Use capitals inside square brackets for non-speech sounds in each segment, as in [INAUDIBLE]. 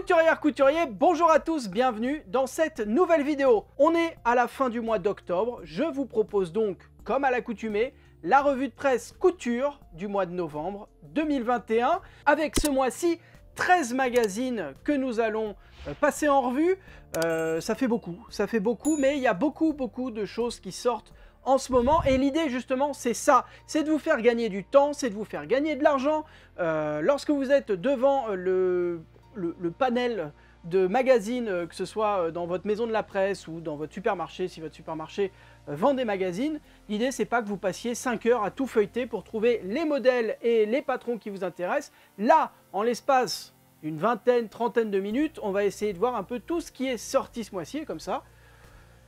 Couturière, couturier, bonjour à tous, bienvenue dans cette nouvelle vidéo. On est à la fin du mois d'octobre, je vous propose donc, comme à l'accoutumée, la revue de presse couture du mois de novembre 2021, avec ce mois-ci 13 magazines que nous allons euh, passer en revue. Euh, ça fait beaucoup, ça fait beaucoup, mais il y a beaucoup, beaucoup de choses qui sortent en ce moment. Et l'idée, justement, c'est ça. C'est de vous faire gagner du temps, c'est de vous faire gagner de l'argent. Euh, lorsque vous êtes devant le le, panel de magazines, euh, que ce soit euh, dans votre maison de la presse ou dans votre supermarché, si votre supermarché euh, vend des magazines, l'idée c'est pas que vous passiez 5 heures à tout feuilleter pour trouver les modèles et les patrons qui vous intéressent. Là, en l'espace d'une vingtaine, trentaine de minutes, on va essayer de voir un peu tout ce qui est sorti ce mois-ci, comme ça,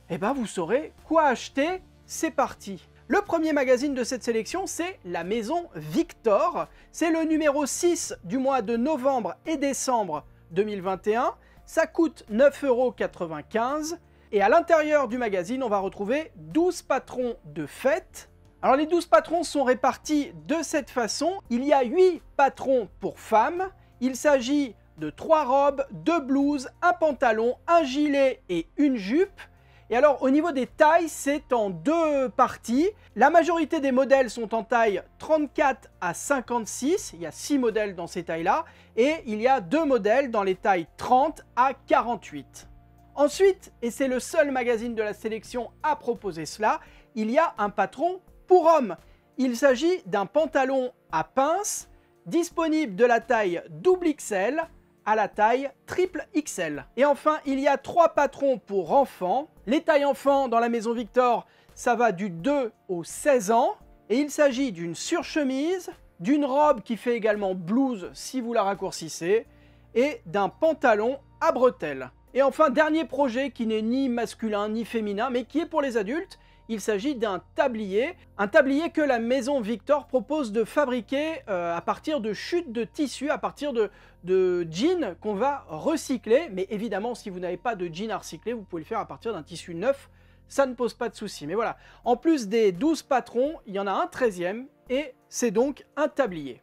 et eh ben vous saurez quoi acheter, c'est parti le premier magazine de cette sélection, c'est la maison Victor. C'est le numéro 6 du mois de novembre et décembre 2021. Ça coûte 9,95€. Et à l'intérieur du magazine, on va retrouver 12 patrons de fête. Alors les 12 patrons sont répartis de cette façon. Il y a 8 patrons pour femmes. Il s'agit de 3 robes, 2 blouses, un pantalon, un gilet et une jupe. Et alors au niveau des tailles, c'est en deux parties. La majorité des modèles sont en taille 34 à 56, il y a 6 modèles dans ces tailles-là, et il y a deux modèles dans les tailles 30 à 48. Ensuite, et c'est le seul magazine de la sélection à proposer cela, il y a un patron pour hommes. Il s'agit d'un pantalon à pince disponible de la taille double XL à la taille triple XL. Et enfin, il y a trois patrons pour enfants les tailles enfants dans la maison Victor, ça va du 2 au 16 ans. Et il s'agit d'une surchemise, d'une robe qui fait également blouse si vous la raccourcissez, et d'un pantalon à bretelles. Et enfin, dernier projet qui n'est ni masculin ni féminin, mais qui est pour les adultes, il s'agit d'un tablier, un tablier que la maison Victor propose de fabriquer euh, à partir de chutes de tissu, à partir de, de jeans qu'on va recycler. Mais évidemment, si vous n'avez pas de jeans à recycler, vous pouvez le faire à partir d'un tissu neuf. Ça ne pose pas de souci. Mais voilà, en plus des 12 patrons, il y en a un 13e et c'est donc un tablier.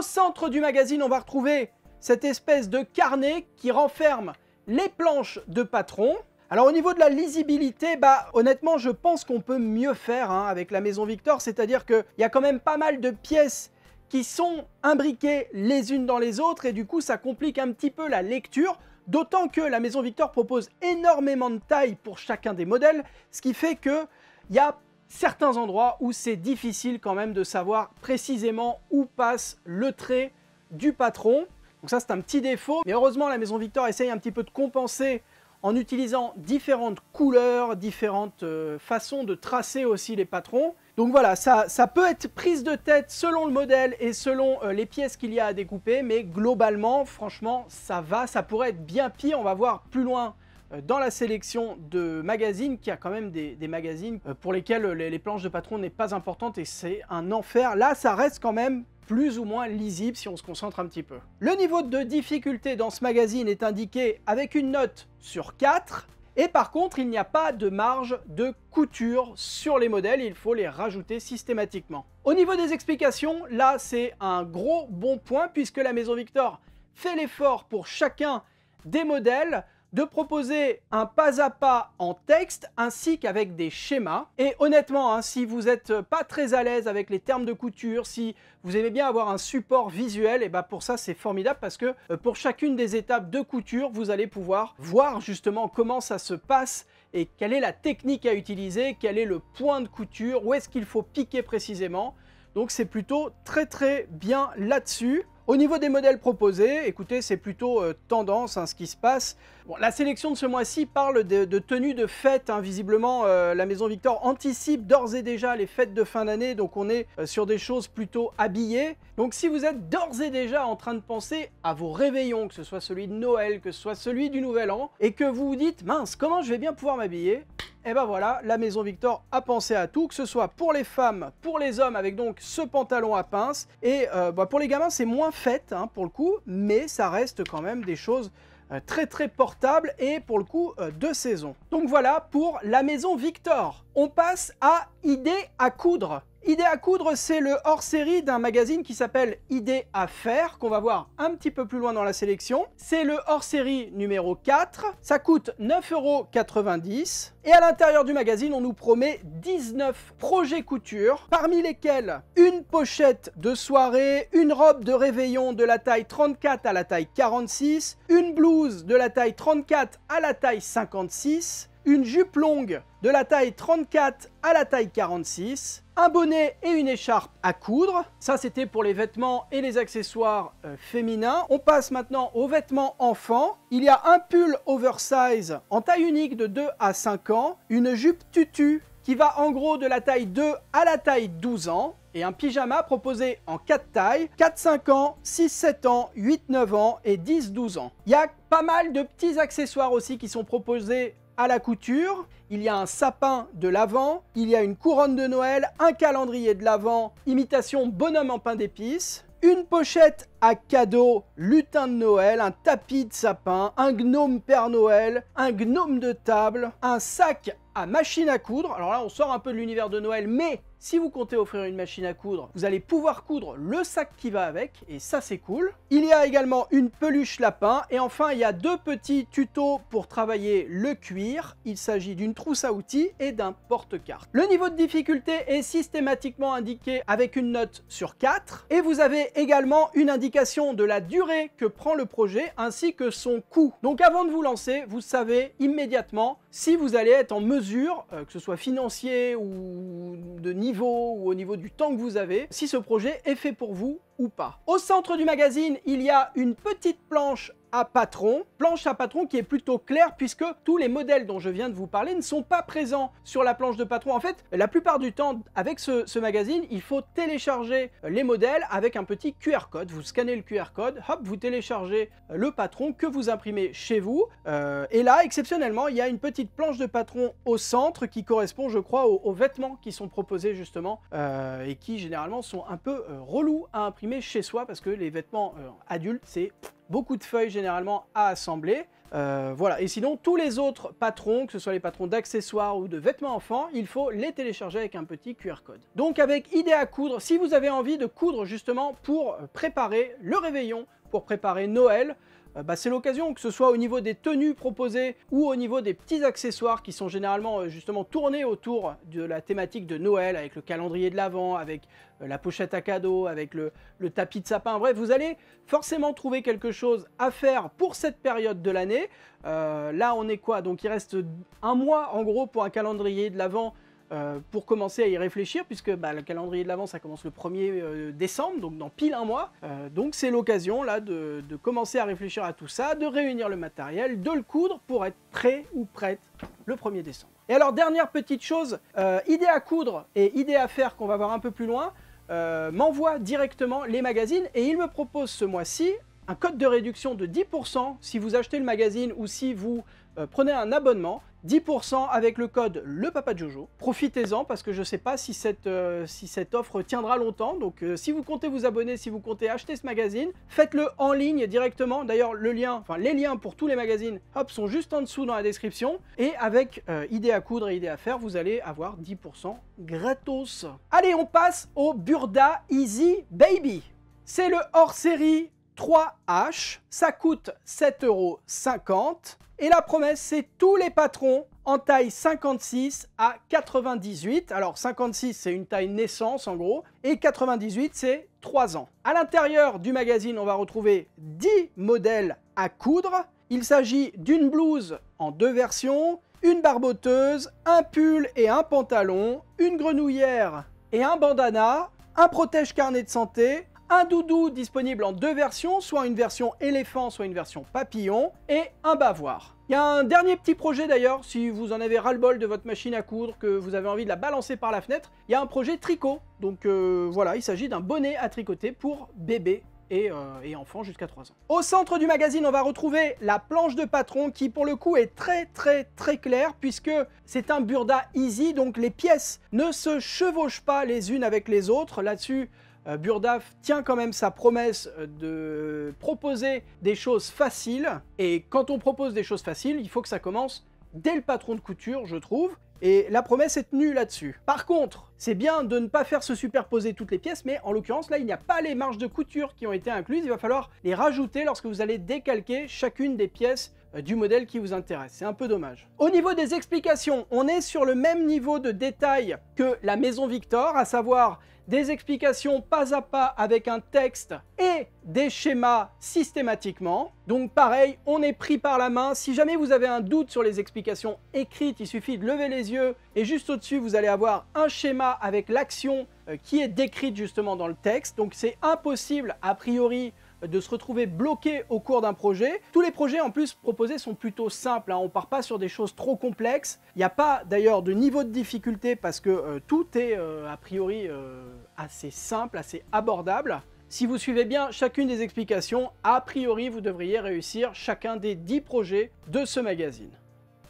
Au centre du magazine, on va retrouver cette espèce de carnet qui renferme les planches de patron. Alors au niveau de la lisibilité, bah honnêtement je pense qu'on peut mieux faire hein, avec la Maison Victor, c'est-à-dire qu'il y a quand même pas mal de pièces qui sont imbriquées les unes dans les autres et du coup ça complique un petit peu la lecture. D'autant que la Maison Victor propose énormément de tailles pour chacun des modèles, ce qui fait que il y a certains endroits où c'est difficile quand même de savoir précisément où passe le trait du patron. Donc ça c'est un petit défaut, mais heureusement la maison Victor essaye un petit peu de compenser en utilisant différentes couleurs, différentes euh, façons de tracer aussi les patrons. Donc voilà, ça, peut être prise de tête selon le modèle et selon euh, les pièces qu'il y a à découper, mais globalement, franchement, ça va, ça pourrait être bien pire, on va voir plus loin euh, dans la sélection de magazines, qui a quand même des, magazines euh, pour lesquels les, les planches de patron n'est pas importante et c'est un enfer. Là, ça reste quand même plus ou moins lisible si on se concentre un petit peu. Le niveau de difficulté dans ce magazine est indiqué avec une note sur 4, et par contre, il n'y a pas de marge de couture sur les modèles, il faut les rajouter systématiquement. Au niveau des explications, là c'est un gros bon point puisque la Maison Victor fait l'effort pour chacun des modèles de proposer un pas à pas en texte ainsi qu'avec des schémas. Et honnêtement, hein, si vous n'êtes pas très à l'aise avec les termes de couture, si vous aimez bien avoir un support visuel, et eh bah ben, pour ça c'est formidable parce que euh, pour chacune des étapes de couture, vous allez pouvoir voir justement comment ça se passe et quelle est la technique à utiliser, quel est le point de couture, où est-ce qu'il faut piquer précisément. Donc c'est plutôt très très bien là-dessus. Au niveau des modèles proposés, écoutez, c'est plutôt euh, tendance hein, ce qui se passe la sélection de ce mois-ci parle de, tenues de fête. Hein. Visiblement, euh, la Maison Victor anticipe d'ores et déjà les fêtes de fin d'année, donc on est euh, sur des choses plutôt habillées. Donc si vous êtes d'ores et déjà en train de penser à vos réveillons, que ce soit celui de Noël, que ce soit celui du Nouvel An, et que vous vous dites « mince, comment je vais bien pouvoir m'habiller ?» Eh ben voilà, la Maison Victor a pensé à tout, que ce soit pour les femmes, pour les hommes, avec donc ce pantalon à pince. Et euh, bah, pour les gamins, c'est moins fête, hein, pour le coup, mais ça reste quand même des choses euh, très très portable et pour le coup euh, de saison. Donc voilà pour la maison Victor. On passe à idée à coudre. Idée à coudre, c'est le hors-série d'un magazine qui s'appelle Idée à faire, qu'on va voir un petit peu plus loin dans la sélection. C'est le hors-série numéro 4, ça coûte 9,90€. Et à l'intérieur du magazine, on nous promet 19 projets couture, parmi lesquels une pochette de soirée, une robe de réveillon de la taille 34 à la taille 46, une blouse de la taille 34 à la taille 56, une jupe longue de la taille 34 à la taille 46, un bonnet et une écharpe à coudre. Ça, c'était pour les vêtements et les accessoires euh, féminins. On passe maintenant aux vêtements enfants. Il y a un pull oversize en taille unique de 2 à 5 ans, une jupe tutu qui va en gros de la taille 2 à la taille 12 ans, et un pyjama proposé en 4 tailles, 4-5 ans, 6-7 ans, 8-9 ans et 10-12 ans. Il y a pas mal de petits accessoires aussi qui sont proposés la couture, il y a un sapin de l'avant, il y a une couronne de Noël, un calendrier de l'avant, imitation bonhomme en pain d'épices, une pochette à cadeau, lutin de Noël, un tapis de sapin, un gnome Père Noël, un gnome de table, un sac à machine à coudre. Alors là, on sort un peu de l'univers de Noël, mais si vous comptez offrir une machine à coudre, vous allez pouvoir coudre le sac qui va avec, et ça c'est cool. Il y a également une peluche lapin, et enfin il y a deux petits tutos pour travailler le cuir. Il s'agit d'une trousse à outils et d'un porte-carte. Le niveau de difficulté est systématiquement indiqué avec une note sur 4, et vous avez également une indication de la durée que prend le projet, ainsi que son coût. Donc avant de vous lancer, vous savez immédiatement si vous allez être en mesure, euh, que ce soit financier ou de niveau ou au niveau du temps que vous avez, si ce projet est fait pour vous ou pas. Au centre du magazine, il y a une petite planche à patron, planche à patron qui est plutôt claire puisque tous les modèles dont je viens de vous parler ne sont pas présents sur la planche de patron. En fait, la plupart du temps, avec ce, magazine, il faut télécharger les modèles avec un petit QR code. Vous scannez le QR code, hop, vous téléchargez le patron que vous imprimez chez vous. Euh, et là, exceptionnellement, il y a une petite planche de patron au centre qui correspond, je crois, aux, vêtements qui sont proposés justement euh, et qui généralement sont un peu euh, relous à imprimer chez soi parce que les vêtements adultes, c'est beaucoup de feuilles généralement à assembler. Euh, voilà, et sinon tous les autres patrons, que ce soit les patrons d'accessoires ou de vêtements enfants, il faut les télécharger avec un petit QR code. Donc avec idée à coudre, si vous avez envie de coudre justement pour préparer le réveillon, pour préparer Noël, euh, bah, c'est l'occasion, que ce soit au niveau des tenues proposées ou au niveau des petits accessoires qui sont généralement euh, justement tournés autour de la thématique de Noël, avec le calendrier de l'Avent, avec euh, la pochette à cadeaux, avec le, tapis de sapin. Bref, vous allez forcément trouver quelque chose à faire pour cette période de l'année. là, on est quoi Donc il reste un mois en gros pour un calendrier de l'Avent euh, pour commencer à y réfléchir, puisque bah, le calendrier de l'avance ça commence le 1er euh, décembre, donc dans pile un mois. Euh, donc c'est l'occasion là de, commencer à réfléchir à tout ça, de réunir le matériel, de le coudre pour être prêt ou prête le 1er décembre. Et alors, dernière petite chose, idée à coudre et idée à faire qu'on va voir un peu plus loin, m'envoie directement les magazines et il me propose ce mois-ci un code de réduction de 10% si vous achetez le magazine ou si vous euh, prenez un abonnement. 10% avec le code le papa Jojo. Profitez-en parce que je ne sais pas si cette, euh, si cette offre tiendra longtemps. Donc euh, si vous comptez vous abonner, si vous comptez acheter ce magazine, faites-le en ligne directement. D'ailleurs le lien, enfin les liens pour tous les magazines, hop, sont juste en dessous dans la description. Et avec idée à coudre et idée à faire, vous allez avoir 10% gratos. Allez, on passe au Burda Easy Baby. C'est le hors-série 3H, ça coûte 7,50€ Et la promesse, c'est tous les patrons en taille 56 à 98. Alors 56, c'est une taille naissance en gros, et 98, c'est 3 ans. À l'intérieur du magazine, on va retrouver 10 modèles à coudre. Il s'agit d'une blouse en deux versions, une barboteuse, un pull et un pantalon, une grenouillère et un bandana, un protège carnet de santé, un doudou disponible en deux versions, soit une version éléphant, soit une version papillon, et un bavoir. Il y a un dernier petit projet d'ailleurs, si vous en avez ras-le-bol de votre machine à coudre, que vous avez envie de la balancer par la fenêtre, il y a un projet tricot. Donc euh, voilà, il s'agit d'un bonnet à tricoter pour bébé et, euh, et, enfants jusqu'à 3 ans. Au centre du magazine, on va retrouver la planche de patron qui pour le coup est très très très claire puisque c'est un burda easy, donc les pièces ne se chevauchent pas les unes avec les autres. Là-dessus, euh, Burdaf tient quand même sa promesse euh, de proposer des choses faciles. Et quand on propose des choses faciles, il faut que ça commence dès le patron de couture, je trouve. Et la promesse est tenue là-dessus. Par contre, c'est bien de ne pas faire se superposer toutes les pièces, mais en l'occurrence, là, il n'y a pas les marges de couture qui ont été incluses. Il va falloir les rajouter lorsque vous allez décalquer chacune des pièces euh, du modèle qui vous intéresse. C'est un peu dommage. Au niveau des explications, on est sur le même niveau de détail que la maison Victor, à savoir des explications pas à pas avec un texte et des schémas systématiquement. Donc pareil, on est pris par la main. Si jamais vous avez un doute sur les explications écrites, il suffit de lever les yeux et juste au-dessus, vous allez avoir un schéma avec l'action euh, qui est décrite justement dans le texte. Donc c'est impossible, a priori, de se retrouver bloqué au cours d'un projet. Tous les projets en plus proposés sont plutôt simples, On hein. on part pas sur des choses trop complexes. Il n'y a pas d'ailleurs de niveau de difficulté parce que euh, tout est euh, a priori euh, assez simple, assez abordable. Si vous suivez bien chacune des explications, a priori vous devriez réussir chacun des 10 projets de ce magazine.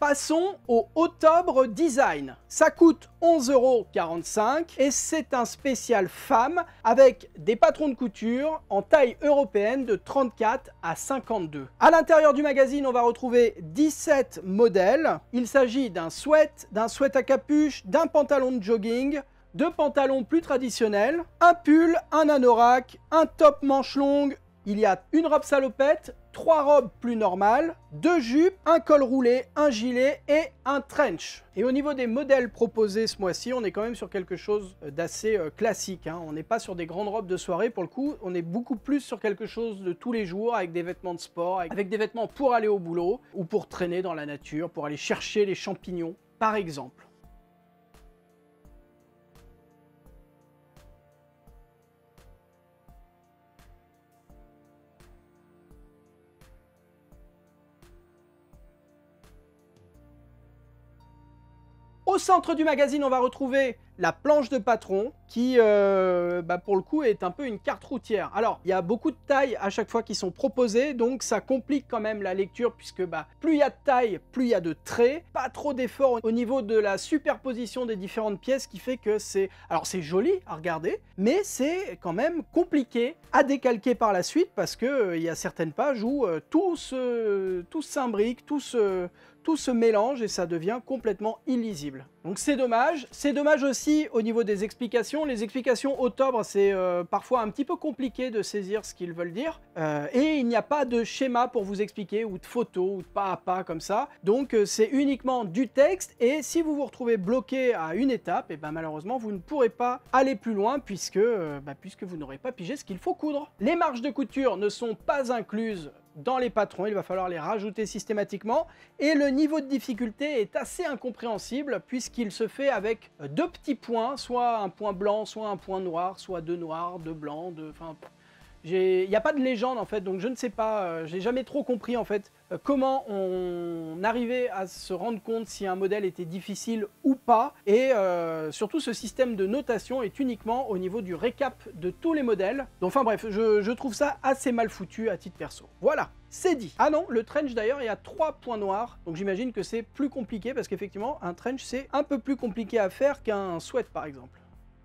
Passons au Octobre Design. Ça coûte 11,45€ et c'est un spécial femme avec des patrons de couture en taille européenne de 34 à 52. À l'intérieur du magazine, on va retrouver 17 modèles. Il s'agit d'un sweat, d'un sweat à capuche, d'un pantalon de jogging, deux pantalons plus traditionnels, un pull, un anorak, un top manche longue, il y a une robe salopette, trois robes plus normales, deux jupes, un col roulé, un gilet et un trench. Et au niveau des modèles proposés ce mois-ci, on est quand même sur quelque chose d'assez euh, classique. Hein. On n'est pas sur des grandes robes de soirée pour le coup, on est beaucoup plus sur quelque chose de tous les jours avec des vêtements de sport, avec des vêtements pour aller au boulot ou pour traîner dans la nature, pour aller chercher les champignons par exemple. Au centre du magazine, on va retrouver la planche de patron qui, euh, bah, pour le coup, est un peu une carte routière. Alors, il y a beaucoup de tailles à chaque fois qui sont proposées, donc ça complique quand même la lecture puisque bah, plus il y a de tailles, plus il y a de traits. Pas trop d'efforts au niveau de la superposition des différentes pièces qui fait que c'est... Alors, c'est joli à regarder, mais c'est quand même compliqué à décalquer par la suite parce qu'il euh, y a certaines pages où euh, tout s'imbrique, tout Tout se mélange et ça devient complètement illisible. Donc c'est dommage. C'est dommage aussi au niveau des explications, les explications octobre, c'est euh, parfois un petit peu compliqué de saisir ce qu'ils veulent dire. Euh, et il n'y a pas de schéma pour vous expliquer, ou de photos, ou de pas à pas comme ça. Donc euh, c'est uniquement du texte, et si vous vous retrouvez bloqué à une étape, et ben malheureusement, vous ne pourrez pas aller plus loin, puisque, bah, puisque vous n'aurez pas pigé ce qu'il faut coudre. Les marges de couture ne sont pas incluses dans les patrons, il va falloir les rajouter systématiquement. Et le niveau de difficulté est assez incompréhensible puisqu'il se fait avec deux petits points, soit un point blanc, soit un point noir, soit deux noirs, deux blancs, deux... Enfin, il n'y a pas de légende en fait, donc je ne sais pas, euh, je n'ai jamais trop compris en fait comment on arrivait à se rendre compte si un modèle était difficile ou pas. Et euh, surtout, ce système de notation est uniquement au niveau du récap de tous les modèles. Donc, enfin bref, je, je trouve ça assez mal foutu à titre perso. Voilà c'est dit. Ah non, le trench d'ailleurs, il y a trois points noirs, donc j'imagine que c'est plus compliqué parce qu'effectivement, un trench, c'est un peu plus compliqué à faire qu'un sweat par exemple.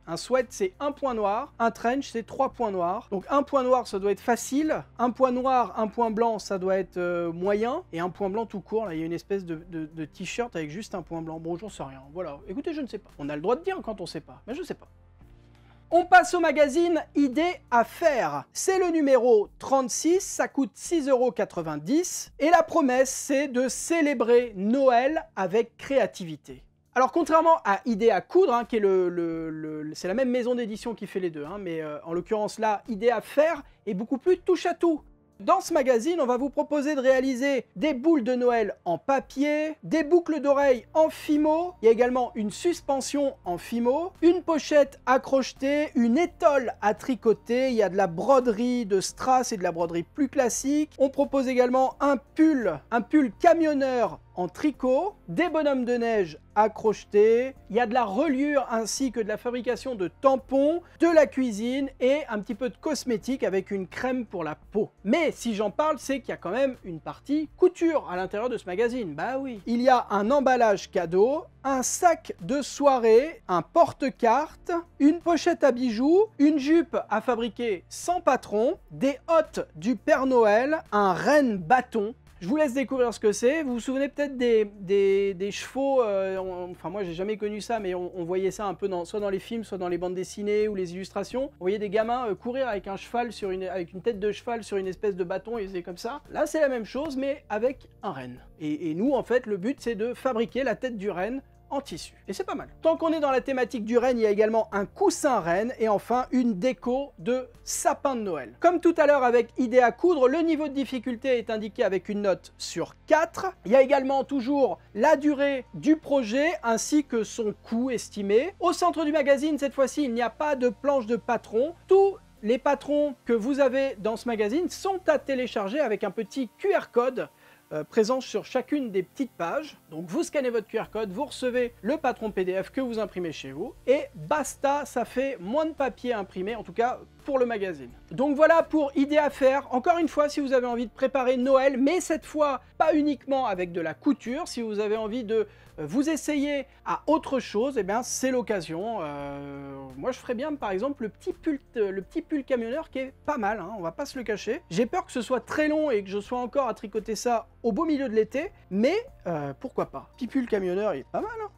Un sweat, c'est un point noir. Un trench, c'est trois points noirs. Donc un point noir, ça doit être facile. Un point noir, un point blanc, ça doit être euh, moyen. Et un point blanc tout court, là, il y a une espèce de, t-shirt avec juste un point blanc. Bon, j'en sais rien. Voilà. Écoutez, je ne sais pas. On a le droit de dire quand on sait pas. Mais je ne sais pas. On passe au magazine Idées à faire. C'est le numéro 36, ça coûte 6,90€. Et la promesse, c'est de célébrer Noël avec créativité. Alors contrairement à à Coudre, hein, qui est c'est la même maison d'édition qui fait les deux, hein, mais euh, en l'occurrence là, à Faire est beaucoup plus touche à tout. Dans ce magazine, on va vous proposer de réaliser des boules de Noël en papier, des boucles d'oreilles en fimo, il y a également une suspension en fimo, une pochette à crocheter, une étole à tricoter, il y a de la broderie de strass et de la broderie plus classique. On propose également un pull, un pull camionneur en tricot, des bonhommes de neige à crocheter, il y a de la reliure ainsi que de la fabrication de tampons, de la cuisine et un petit peu de cosmétique avec une crème pour la peau. Mais si j'en parle, c'est qu'il y a quand même une partie couture à l'intérieur de ce magazine, bah oui. Il y a un emballage cadeau, un sac de soirée, un porte-carte, une pochette à bijoux, une jupe à fabriquer sans patron, des hottes du Père Noël, un renne bâton je vous laisse découvrir ce que c'est. Vous vous souvenez peut-être des, chevaux, euh, enfin moi j'ai jamais connu ça, mais on, voyait ça un peu dans, soit dans les films, soit dans les bandes dessinées ou les illustrations. On voyait des gamins euh, courir avec un cheval sur une, avec une tête de cheval sur une espèce de bâton, et c'est comme ça. Là c'est la même chose, mais avec un renne. Et, et nous en fait le but c'est de fabriquer la tête du renne tissu. Et c'est pas mal. Tant qu'on est dans la thématique du renne, il y a également un coussin renne et enfin une déco de sapin de Noël. Comme tout à l'heure avec idée à coudre, le niveau de difficulté est indiqué avec une note sur 4. Il y a également toujours la durée du projet ainsi que son coût estimé. Au centre du magazine, cette fois-ci, il n'y a pas de planche de patron. Tous les patrons que vous avez dans ce magazine sont à télécharger avec un petit QR code euh, présent sur chacune des petites pages. Donc vous scannez votre QR code, vous recevez le patron PDF que vous imprimez chez vous, et basta, ça fait moins de papier imprimé en tout cas pour le magazine. Donc voilà pour idée à faire. Encore une fois, si vous avez envie de préparer Noël, mais cette fois pas uniquement avec de la couture, si vous avez envie de euh, vous essayez à autre chose, et eh bien c'est l'occasion. Euh, moi je ferais bien par exemple le petit pull, euh, le petit pull camionneur qui est pas mal, On hein, on va pas se le cacher. J'ai peur que ce soit très long et que je sois encore à tricoter ça au beau milieu de l'été, mais pourquoi pas. Petit pull camionneur il est pas mal. Hein.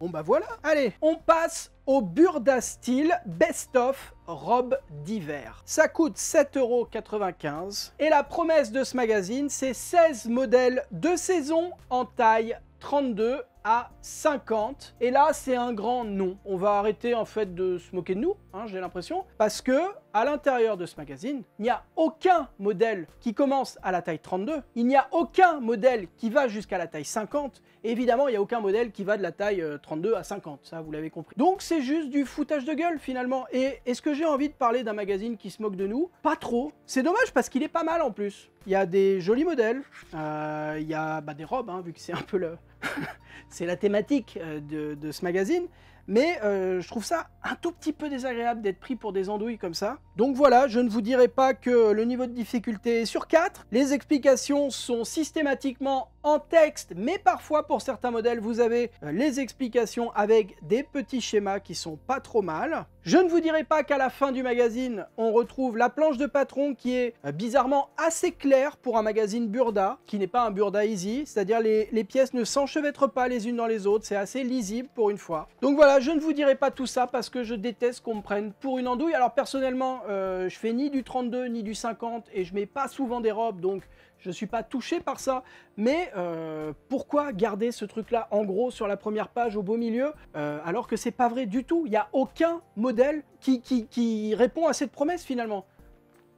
Bon bah voilà, allez, on passe au Burda Style Best of Robe d'hiver. Ça coûte 7,95€ et la promesse de ce magazine, c'est 16 modèles de saison en taille 32 à 50. Et là, c'est un grand non. On va arrêter en fait de se moquer de nous, hein, j'ai l'impression, parce que à l'intérieur de ce magazine, il n'y a aucun modèle qui commence à la taille 32, il n'y a aucun modèle qui va jusqu'à la taille 50, évidemment, il n'y a aucun modèle qui va de la taille 32 euh, à 50, ça vous l'avez compris. Donc c'est juste du foutage de gueule finalement, et est-ce que j'ai envie de parler d'un magazine qui se moque de nous Pas trop. C'est dommage parce qu'il est pas mal en plus. Il y a des jolis modèles, euh, il y a bah, des robes, hein, vu que c'est un peu le, [LAUGHS] c'est la thématique euh, de, ce magazine, mais euh, je trouve ça un tout petit peu désagréable d'être pris pour des andouilles comme ça. Donc voilà, je ne vous dirai pas que le niveau de difficulté est sur 4. Les explications sont systématiquement en texte, mais parfois pour certains modèles, vous avez euh, les explications avec des petits schémas qui sont pas trop mal. Je ne vous dirai pas qu'à la fin du magazine, on retrouve la planche de patron qui est euh, bizarrement assez claire pour un magazine Burda, qui n'est pas un Burda Easy, c'est-à-dire les, les pièces ne s'enchevêtrent pas les unes dans les autres, c'est assez lisible pour une fois. Donc voilà, je ne vous dirai pas tout ça parce que je déteste qu'on me prenne pour une andouille. Alors personnellement, euh, je fais ni du 32 ni du 50 et je mets pas souvent des robes, donc je suis pas touché par ça. Mais euh, pourquoi garder ce truc-là en gros sur la première page au beau milieu, euh, alors que c'est pas vrai du tout Il n'y a aucun modèle qui, qui, répond à cette promesse finalement.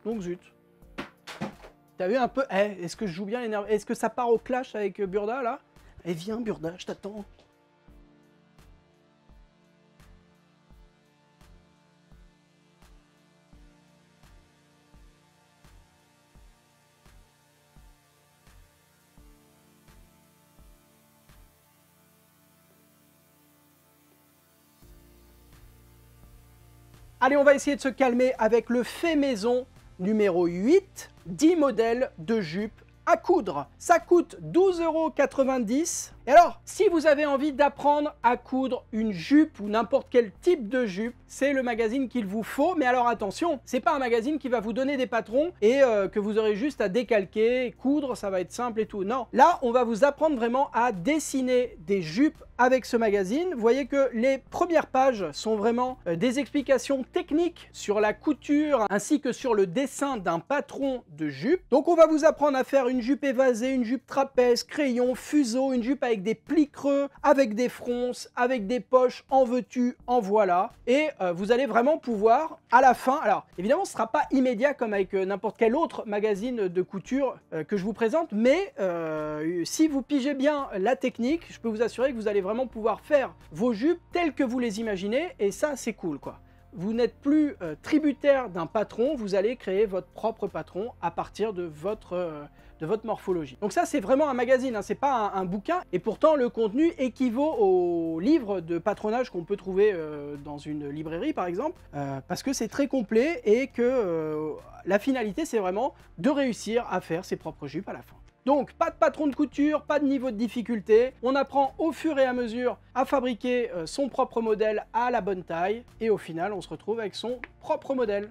Donc zut. T'as vu un peu eh, Est-ce que je joue bien Est-ce que ça part au clash avec Burda là Eh viens Burda, je t'attends. Allez, on va essayer de se calmer avec le fait maison numéro 8, 10 modèles de jupe à coudre. Ça coûte 12,90€. Et alors, si vous avez envie d'apprendre à coudre une jupe ou n'importe quel type de jupe, c'est le magazine qu'il vous faut. Mais alors attention, c'est pas un magazine qui va vous donner des patrons et euh, que vous aurez juste à décalquer, coudre, ça va être simple et tout. Non, là on va vous apprendre vraiment à dessiner des jupes avec ce magazine. Vous voyez que les premières pages sont vraiment euh, des explications techniques sur la couture ainsi que sur le dessin d'un patron de jupe. Donc on va vous apprendre à faire une jupe évasée, une jupe trapèze, crayon, fuseau, une jupe avec des plis creux, avec des fronces, avec des poches, en veux-tu, en voilà. Et euh, vous allez vraiment pouvoir, à la fin, alors évidemment ce ne sera pas immédiat comme avec euh, n'importe quel autre magazine de couture euh, que je vous présente, mais si vous pigez bien la technique, je peux vous assurer que vous allez vraiment pouvoir faire vos jupes telles que vous les imaginez, et ça c'est cool quoi. Vous n'êtes plus tributaire d'un patron, vous allez créer votre propre patron à partir de votre de votre morphologie. Donc ça, c'est vraiment un magazine, hein, c'est pas un, bouquin, et pourtant le contenu équivaut au livre de patronage qu'on peut trouver euh, dans une librairie, par exemple, euh, parce que c'est très complet et que euh, la finalité, c'est vraiment de réussir à faire ses propres jupes à la fin. Donc, pas de patron de couture, pas de niveau de difficulté. On apprend au fur et à mesure à fabriquer son propre modèle à la bonne taille. Et au final, on se retrouve avec son propre modèle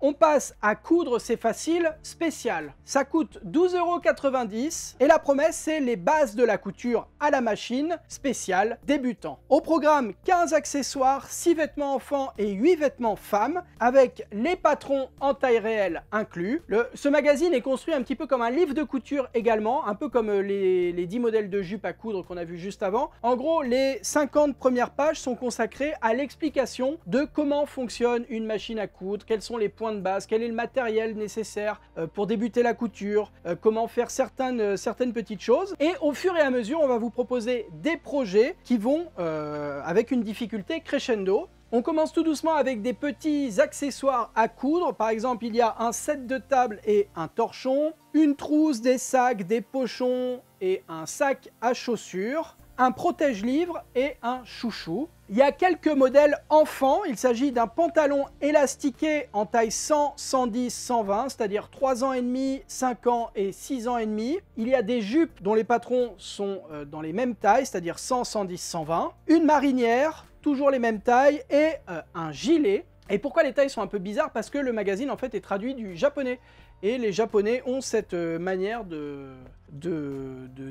on passe à coudre c'est facile spécial. Ça coûte 12,90€ et la promesse c'est les bases de la couture à la machine spéciale débutant. Au programme 15 accessoires, 6 vêtements enfants et 8 vêtements femmes avec les patrons en taille réelle inclus. ce magazine est construit un petit peu comme un livre de couture également, un peu comme euh, les, les 10 modèles de jupe à coudre qu'on a vu juste avant. En gros les 50 premières pages sont consacrées à l'explication de comment fonctionne une machine à coudre, quels sont les points de base, quel est le matériel nécessaire euh, pour débuter la couture, euh, comment faire certaines, euh, certaines petites choses. Et au fur et à mesure, on va vous proposer des projets qui vont avec une difficulté crescendo. On commence tout doucement avec des petits accessoires à coudre. Par exemple, il y a un set de table et un torchon, une trousse, des sacs, des pochons et un sac à chaussures, un protège-livre et un chouchou. Il y a quelques modèles enfants. Il s'agit d'un pantalon élastiqué en taille 100, 110, 120, c'est-à-dire 3 ans et demi, 5 ans et 6 ans et demi. Il y a des jupes dont les patrons sont euh, dans les mêmes tailles, c'est-à-dire 100, 110, 120. Une marinière, toujours les mêmes tailles, et euh, un gilet. Et pourquoi les tailles sont un peu bizarres Parce que le magazine en fait est traduit du japonais. Et les Japonais ont cette euh, manière de,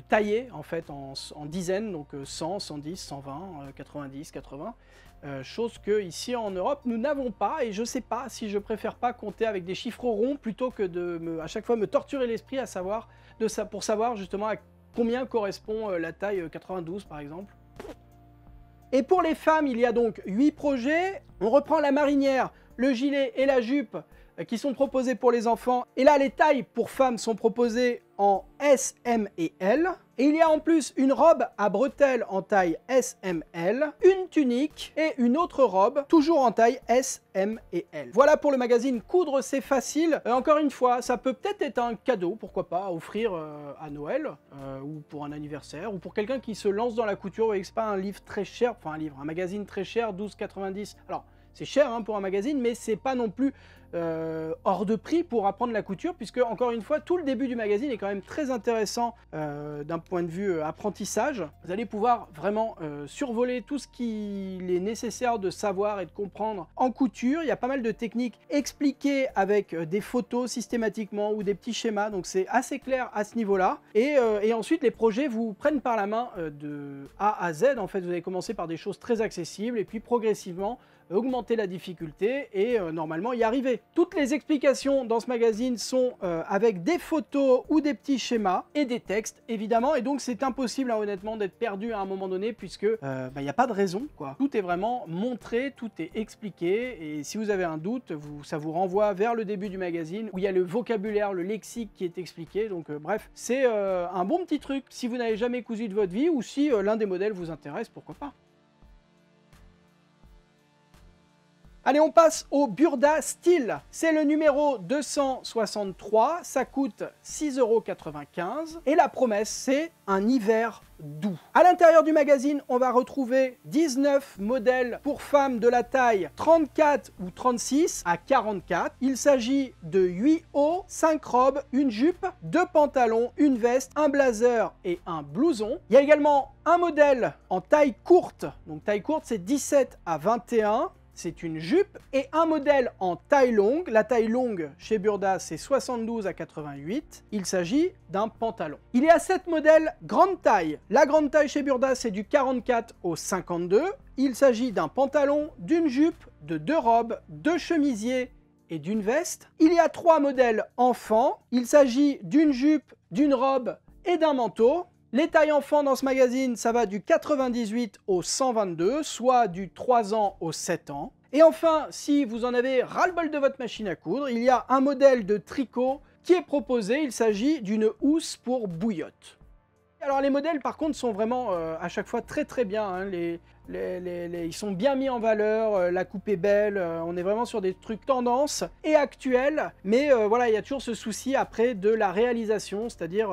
tailler en fait en, dizaines, donc 100, 110, 120, 90, 80. chose que ici en Europe nous n'avons pas et je sais pas si je préfère pas compter avec des chiffres ronds plutôt que de me, à chaque fois me torturer l'esprit à savoir pour savoir justement à combien correspond euh, la taille 92 euh, par exemple. Et pour les femmes, il y a donc 8 projets. On reprend la marinière, le gilet et la jupe euh, qui sont proposés pour les enfants. Et là, les tailles pour femmes sont proposées en S, M et L. Et il y a en plus une robe à bretelles en taille S, M, L, une tunique et une autre robe, toujours en taille S, M et L. Voilà pour le magazine Coudre, c'est facile. Euh, encore une fois, ça peut peut-être être un cadeau, pourquoi pas, à offrir euh, à Noël, ou pour un anniversaire, ou pour quelqu'un qui se lance dans la couture. et voyez pas un livre très cher, enfin un livre, un magazine très cher, 12,90. Alors, c'est cher hein, pour un magazine, mais c'est pas non plus euh, hors de prix pour apprendre la couture, puisque encore une fois, tout le début du magazine est quand même très intéressant euh, d'un point de vue euh, apprentissage. Vous allez pouvoir vraiment survoler tout ce qu'il est nécessaire de savoir et de comprendre en couture. Il y a pas mal de techniques expliquées avec des photos systématiquement ou des petits schémas, donc c'est assez clair à ce niveau-là. Et, et, ensuite, les projets vous prennent par la main de A à Z. En fait, vous allez commencer par des choses très accessibles et puis progressivement, augmenter la difficulté et euh, normalement y arriver. Toutes les explications dans ce magazine sont euh, avec des photos ou des petits schémas et des textes évidemment et donc c'est impossible hein, honnêtement d'être perdu à un moment donné puisque il euh, n'y bah, a pas de raison quoi. Tout est vraiment montré, tout est expliqué et si vous avez un doute ça vous renvoie vers le début du magazine où il y a le vocabulaire, le lexique qui est expliqué donc bref c'est un bon petit truc si vous n'avez jamais cousu de votre vie ou si l'un des modèles vous intéresse pourquoi pas. Allez, on passe au Burda Style, C'est le numéro 263, ça coûte 6,95€. Et la promesse, c'est un hiver doux. À l'intérieur du magazine, on va retrouver 19 modèles pour femmes de la taille 34 ou 36 à 44. Il s'agit de 8 hauts, 5 robes, une jupe, 2 pantalons, une veste, un blazer et un blouson. Il y a également un modèle en taille courte. Donc taille courte, c'est 17 à 21 c'est une jupe et un modèle en taille longue. La taille longue chez Burda, c'est 72 à 88. Il s'agit d'un pantalon. Il y a sept modèles grande taille. La grande taille chez Burda, c'est du 44 au 52. Il s'agit d'un pantalon, d'une jupe, de deux robes, deux chemisiers et d'une veste. Il y a trois modèles enfants. Il s'agit d'une jupe, d'une robe et d'un manteau. Les tailles enfants dans ce magazine, ça va du 98 au 122, soit du 3 ans au 7 ans. Et enfin, si vous en avez ras-le-bol de votre machine à coudre, il y a un modèle de tricot qui est proposé, il s'agit d'une housse pour bouillotte. Alors les modèles par contre sont vraiment euh, à chaque fois très très bien, hein. les, les, ils sont bien mis en valeur, euh, la coupe est belle, euh, on est vraiment sur des trucs tendance et actuels, mais euh, voilà, il y a toujours ce souci après de la réalisation, c'est-à-dire,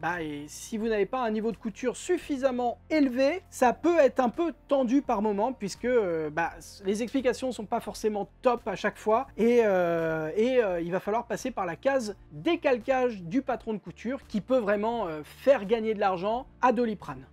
bah, si vous n'avez pas un niveau de couture suffisamment élevé, ça peut être un peu tendu par moment, puisque bah, les explications ne sont pas forcément top à chaque fois, et, il va falloir passer par la case décalcage du patron de couture, qui peut vraiment faire gagner de l'argent à Doliprane.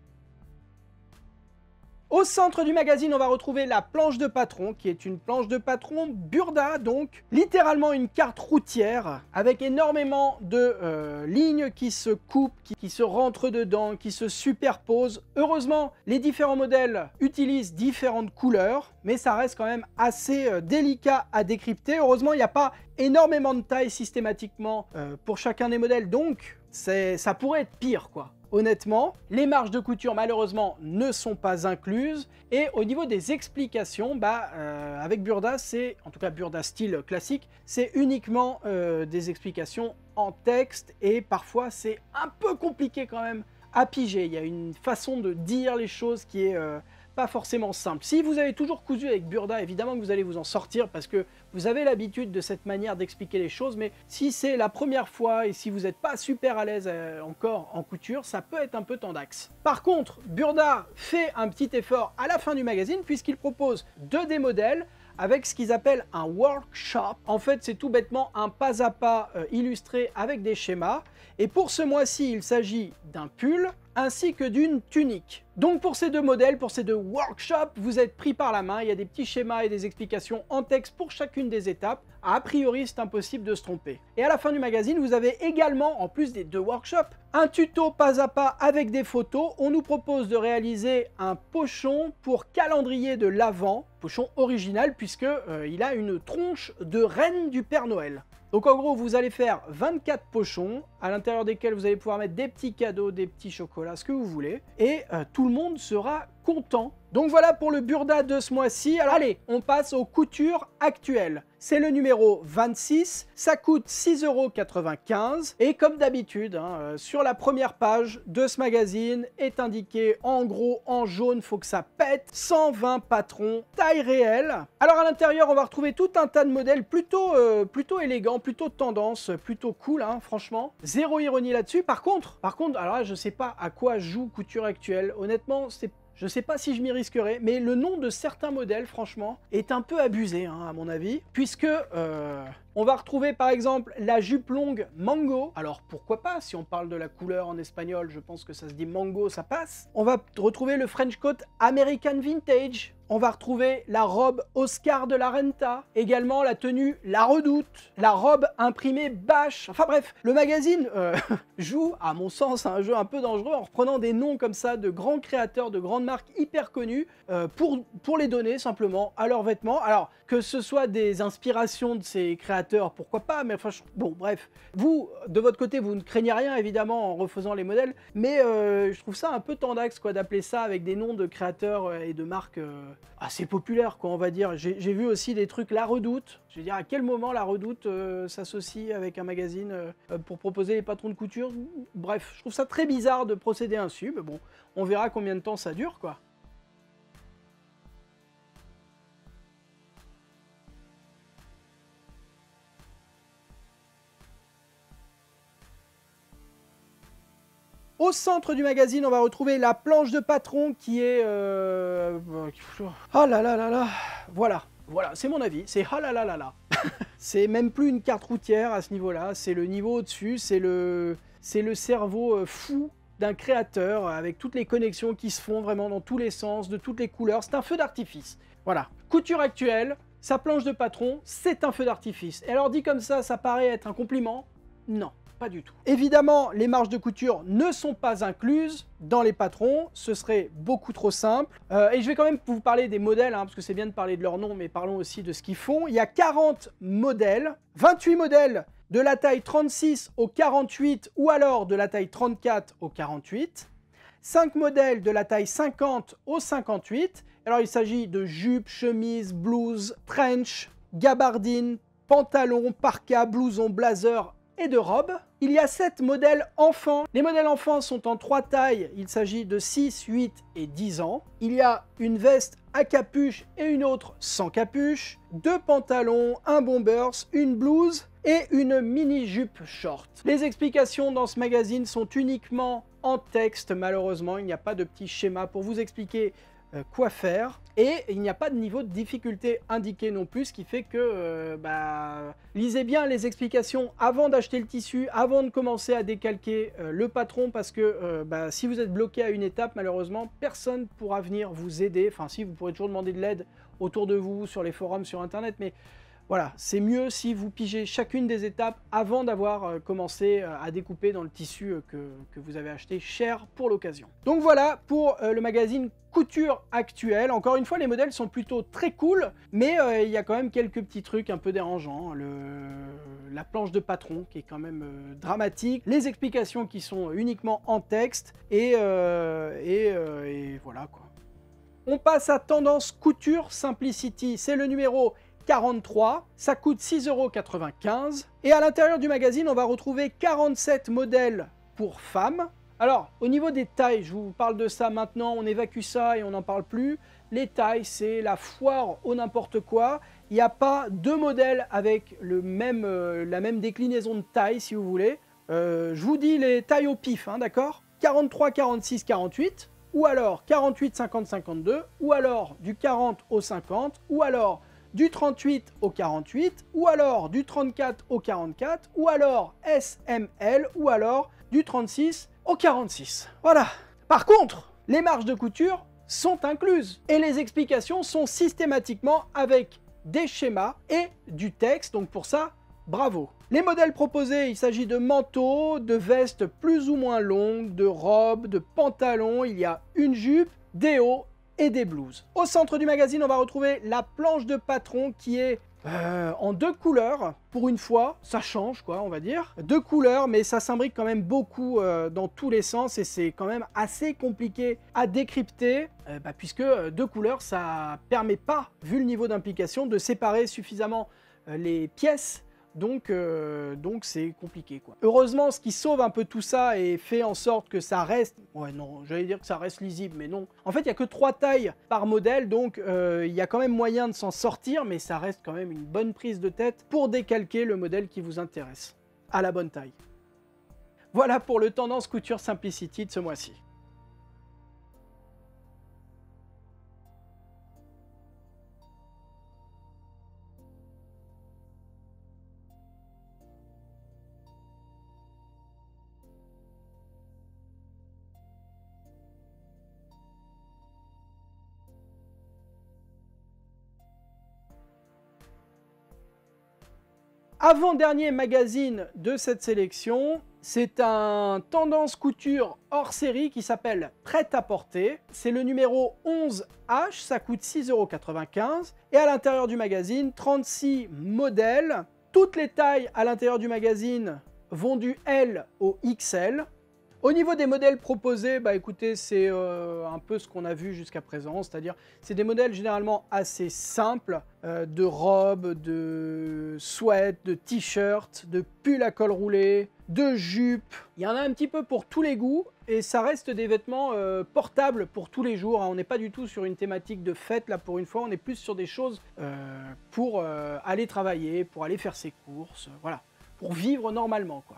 Au centre du magazine, on va retrouver la planche de patron, qui est une planche de patron Burda, donc littéralement une carte routière, avec énormément de euh, lignes qui se coupent, qui, se rentrent dedans, qui se superposent. Heureusement, les différents modèles utilisent différentes couleurs, mais ça reste quand même assez euh, délicat à décrypter. Heureusement, il n'y a pas énormément de tailles systématiquement euh, pour chacun des modèles, donc ça pourrait être pire, quoi. Honnêtement, les marges de couture malheureusement ne sont pas incluses. Et au niveau des explications, bah, euh, avec Burda, c'est, en tout cas Burda style classique, c'est uniquement euh, des explications en texte et parfois c'est un peu compliqué quand même à piger. Il y a une façon de dire les choses qui est euh, pas forcément simple. Si vous avez toujours cousu avec Burda, évidemment que vous allez vous en sortir parce que vous avez l'habitude de cette manière d'expliquer les choses, mais si c'est la première fois et si vous n'êtes pas super à l'aise euh, encore en couture, ça peut être un peu tendax. Par contre, Burda fait un petit effort à la fin du magazine puisqu'il propose deux des modèles avec ce qu'ils appellent un workshop. En fait, c'est tout bêtement un pas à pas euh, illustré avec des schémas. Et pour ce mois-ci, il s'agit d'un pull, ainsi que d'une tunique. Donc pour ces deux modèles, pour ces deux workshops, vous êtes pris par la main, il y a des petits schémas et des explications en texte pour chacune des étapes, a priori c'est impossible de se tromper. Et à la fin du magazine, vous avez également, en plus des deux workshops, un tuto pas à pas avec des photos, on nous propose de réaliser un pochon pour calendrier de l'Avent, pochon original puisque euh, il a une tronche de reine du Père Noël. Donc en gros, vous allez faire 24 pochons, à l'intérieur desquels vous allez pouvoir mettre des petits cadeaux, des petits chocolats, ce que vous voulez. Et euh, tout le monde sera content. Donc voilà pour le Burda de ce mois-ci. Alors allez, on passe aux coutures actuelles. C'est le numéro 26, ça coûte 6,95€ et comme d'habitude, hein, euh, sur la première page de ce magazine est indiqué en gros, en jaune, faut que ça pète, 120 patrons, taille réelle. Alors à l'intérieur, on va retrouver tout un tas de modèles plutôt, euh, plutôt élégants, plutôt tendance, plutôt cool, hein, franchement. Zéro ironie là-dessus. Par contre, par contre, alors je sais pas à quoi joue couture actuelle. Honnêtement, c'est je ne sais pas si je m'y risquerai, mais le nom de certains modèles, franchement, est un peu abusé, hein, à mon avis, puisque... Euh, on va retrouver par exemple la jupe longue Mango. Alors pourquoi pas, si on parle de la couleur en espagnol, je pense que ça se dit Mango, ça passe. On va retrouver le French coat American Vintage. On va retrouver la robe Oscar de la Renta, également la tenue La Redoute, la robe imprimée Bash. Enfin bref, le magazine euh, [LAUGHS] joue, à mon sens, un jeu un peu dangereux en reprenant des noms comme ça de grands créateurs, de grandes marques hyper connues euh, pour, pour les donner simplement à leurs vêtements. Alors que ce soit des inspirations de ces créateurs, pourquoi pas, mais enfin, bon, bref. Vous, de votre côté, vous ne craignez rien évidemment en refaisant les modèles, mais euh, je trouve ça un peu tendax quoi d'appeler ça avec des noms de créateurs et de marques assez populaire, quoi, on va dire. J'ai vu aussi des trucs La Redoute. Je veux dire, à quel moment La Redoute euh, s'associe avec un magazine euh, euh, pour proposer les patrons de couture Bref, je trouve ça très bizarre de procéder ainsi, mais bon, on verra combien de temps ça dure, quoi. Au centre du magazine, on va retrouver la planche de patron qui est... Euh, ah là là là là Voilà, voilà, c'est mon avis, c'est ah là là là là [LAUGHS] C'est même plus une carte routière à ce niveau-là, c'est le niveau au-dessus, c'est le... C'est le cerveau euh, fou d'un créateur avec toutes les connexions qui se font vraiment dans tous les sens, de toutes les couleurs. C'est un feu d'artifice. Voilà. Couture actuelle, sa planche de patron, c'est un feu d'artifice. Et alors dit comme ça, ça paraît être un compliment. Non. Pas du tout. Évidemment, les marges de couture ne sont pas incluses dans les patrons, ce serait beaucoup trop simple. Euh, et je vais quand même vous parler des modèles, hein, parce que c'est bien de parler de leur nom, mais parlons aussi de ce qu'ils font. Il y a 40 modèles, 28 modèles de la taille 36 au 48 ou alors de la taille 34 au 48. 5 modèles de la taille 50 au 58. Alors il s'agit de jupes, chemises, blouses, trench, gabardines, pantalons, parka, blouson, blazer et de robes. Il y a sept modèles enfants. Les modèles enfants sont en trois tailles, il s'agit de 6, 8 et 10 ans. Il y a une veste à capuche et une autre sans capuche, deux pantalons, un bomber, une blouse et une mini-jupe short. Les explications dans ce magazine sont uniquement en texte, malheureusement, il n'y a pas de petit schéma pour vous expliquer euh, quoi faire. Et il n'y a pas de niveau de difficulté indiqué non plus, ce qui fait que euh, bah, lisez bien les explications avant d'acheter le tissu, avant de commencer à décalquer euh, le patron, parce que euh, bah, si vous êtes bloqué à une étape, malheureusement, personne ne pourra venir vous aider. Enfin, si vous pourrez toujours demander de l'aide autour de vous, sur les forums, sur Internet, mais voilà, c'est mieux si vous pigez chacune des étapes avant d'avoir commencé à découper dans le tissu que, que vous avez acheté cher pour l'occasion. Donc voilà pour le magazine couture actuelle. Encore une fois, les modèles sont plutôt très cool, mais euh, il y a quand même quelques petits trucs un peu dérangeants. Hein. Le... La planche de patron qui est quand même euh, dramatique, les explications qui sont uniquement en texte, euh, et, voilà quoi. On passe à Tendance Couture Simplicity, c'est le numéro 43, ça coûte 6,95€, et à l'intérieur du magazine, on va retrouver 47 modèles pour femmes, alors, au niveau des tailles, je vous parle de ça maintenant, on évacue ça et on n'en parle plus. Les tailles, c'est la foire au n'importe quoi. Il n'y a pas deux modèles avec euh, la même déclinaison de taille, si vous voulez. Euh, je vous dis les tailles au pif, hein, d'accord 43, 46, 48, ou alors 48, 50, 52, ou alors du 40 au 50, ou alors du 38 au 48, ou alors du 34 au 44, ou alors SML, ou alors du 36 au 46. Voilà. Par contre, les marges de couture sont incluses et les explications sont systématiquement avec des schémas et du texte, donc pour ça, bravo. Les modèles proposés, il s'agit de manteaux, de vestes plus ou moins longues, de robes, de pantalons, il y a une jupe, des hauts et des blouses. Au centre du magazine, on va retrouver la planche de patron qui est euh, en deux couleurs, pour une fois, ça change quoi, on va dire. Deux couleurs, mais ça s'imbrique quand même beaucoup euh, dans tous les sens et c'est quand même assez compliqué à décrypter, euh, bah, puisque deux couleurs, ça permet pas, vu le niveau d'implication, de séparer suffisamment les pièces donc euh, donc c'est compliqué quoi. Heureusement, ce qui sauve un peu tout ça et fait en sorte que ça reste, ouais non, j'allais dire que ça reste lisible, mais non. En fait, il y a que trois tailles par modèle, donc euh, il y a quand même moyen de s'en sortir, mais ça reste quand même une bonne prise de tête pour décalquer le modèle qui vous intéresse à la bonne taille. Voilà pour le tendance couture simplicity de ce mois-ci. Avant-dernier magazine de cette sélection, c'est un tendance couture hors série qui s'appelle Prêt à porter. C'est le numéro 11H, ça coûte 6,95€. Et à l'intérieur du magazine, 36 modèles. Toutes les tailles à l'intérieur du magazine vont du L au XL. Au niveau des modèles proposés, bah écoutez, c'est euh, un peu ce qu'on a vu jusqu'à présent, c'est-à-dire c'est des modèles généralement assez simples euh, de robes, de sweats, de t-shirts, de pulls à col roulé, de jupes. Il y en a un petit peu pour tous les goûts et ça reste des vêtements euh, portables pour tous les jours. Hein. On n'est pas du tout sur une thématique de fête là pour une fois, on est plus sur des choses pour aller travailler, pour aller faire ses courses, voilà, pour vivre normalement quoi.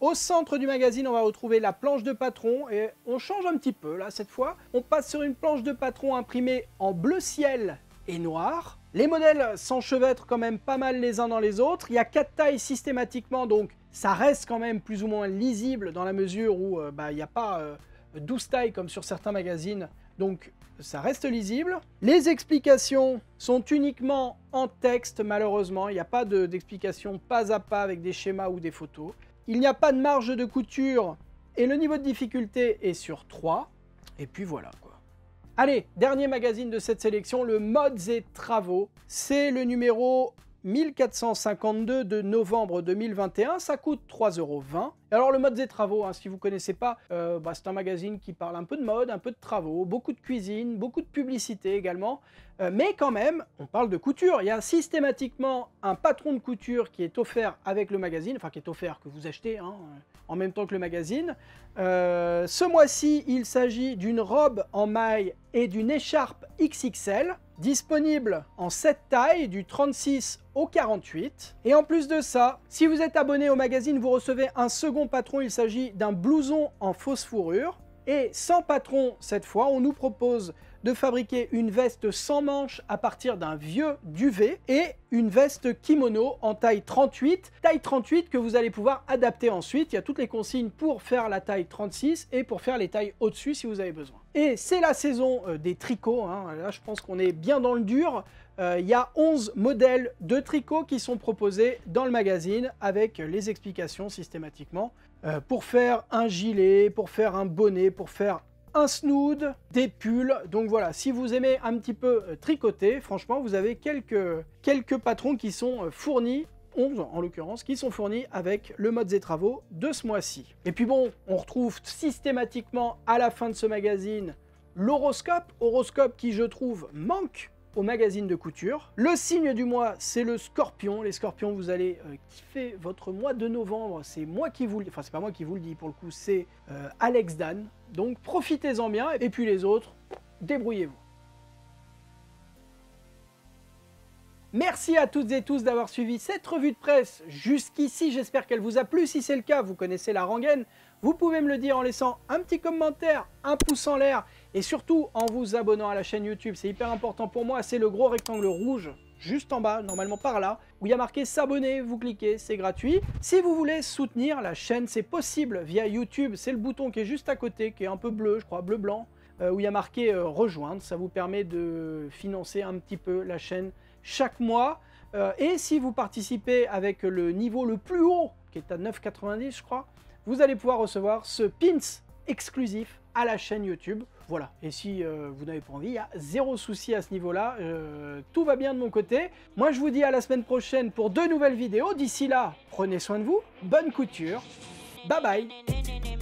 Au centre du magazine, on va retrouver la planche de patron et on change un petit peu là cette fois. On passe sur une planche de patron imprimée en bleu ciel et noir. Les modèles s'enchevêtrent quand même pas mal les uns dans les autres. Il y a quatre tailles systématiquement donc ça reste quand même plus ou moins lisible dans la mesure où euh, bah, il n'y a pas 12 euh, tailles comme sur certains magazines. Donc ça reste lisible. Les explications sont uniquement en texte malheureusement. Il n'y a pas d'explication pas à pas avec des schémas ou des photos. Il n'y a pas de marge de couture et le niveau de difficulté est sur 3. Et puis voilà quoi. Allez, dernier magazine de cette sélection, le Mods et Travaux. C'est le numéro 1452 de novembre 2021. Ça coûte 3,20 euros. Alors le mode des travaux, hein, si vous ne connaissez pas, euh, bah, c'est un magazine qui parle un peu de mode, un peu de travaux, beaucoup de cuisine, beaucoup de publicité également. Euh, mais quand même, on parle de couture. Il y a systématiquement un patron de couture qui est offert avec le magazine, enfin qui est offert, que vous achetez hein, en même temps que le magazine. Euh, ce mois-ci, il s'agit d'une robe en maille et d'une écharpe XXL disponible en 7 tailles du 36 au 48. Et en plus de ça, si vous êtes abonné au magazine, vous recevez un second patron, il s'agit d'un blouson en fausse fourrure. Et sans patron cette fois, on nous propose de fabriquer une veste sans manches à partir d'un vieux duvet et une veste kimono en taille 38, taille 38 que vous allez pouvoir adapter ensuite. Il y a toutes les consignes pour faire la taille 36 et pour faire les tailles au-dessus si vous avez besoin. Et c'est la saison euh, des tricots, hein. là je pense qu'on est bien dans le dur. Euh, il y a 11 modèles de tricots qui sont proposés dans le magazine avec les explications systématiquement. Euh, pour faire un gilet, pour faire un bonnet, pour faire un snood, des pulls. Donc voilà, si vous aimez un petit peu euh, tricoter, franchement, vous avez quelques, quelques patrons qui sont euh, fournis en l'occurrence, qui sont fournis avec le mode et travaux de ce mois-ci. Et puis bon, on retrouve systématiquement à la fin de ce magazine l'horoscope, horoscope qui je trouve manque au magazine de couture. Le signe du mois, c'est le scorpion. Les scorpions, vous allez euh, kiffer votre mois de novembre. C'est moi qui vous le Enfin, c'est pas moi qui vous le dis pour le coup, c'est euh, Alex Dan. Donc profitez-en bien. Et puis les autres, débrouillez-vous. Merci à toutes et tous d'avoir suivi cette revue de presse jusqu'ici. J'espère qu'elle vous a plu. Si c'est le cas, vous connaissez la rengaine. Vous pouvez me le dire en laissant un petit commentaire, un pouce en l'air et surtout, en vous abonnant à la chaîne YouTube, c'est hyper important pour moi, c'est le gros rectangle rouge juste en bas, normalement par là, où il y a marqué s'abonner, vous cliquez, c'est gratuit. Si vous voulez soutenir la chaîne, c'est possible via YouTube, c'est le bouton qui est juste à côté, qui est un peu bleu, je crois, bleu-blanc, euh, où il y a marqué euh, rejoindre, ça vous permet de financer un petit peu la chaîne chaque mois. Euh, et si vous participez avec le niveau le plus haut, qui est à 9,90 je crois, vous allez pouvoir recevoir ce pins exclusif à la chaîne YouTube. Voilà, et si euh, vous n'avez pas envie, il y zéro souci à ce niveau-là, euh, tout va bien de mon côté. Moi je vous dis à la semaine prochaine pour deux nouvelles vidéos, d'ici là, prenez soin de vous, bonne couture, bye bye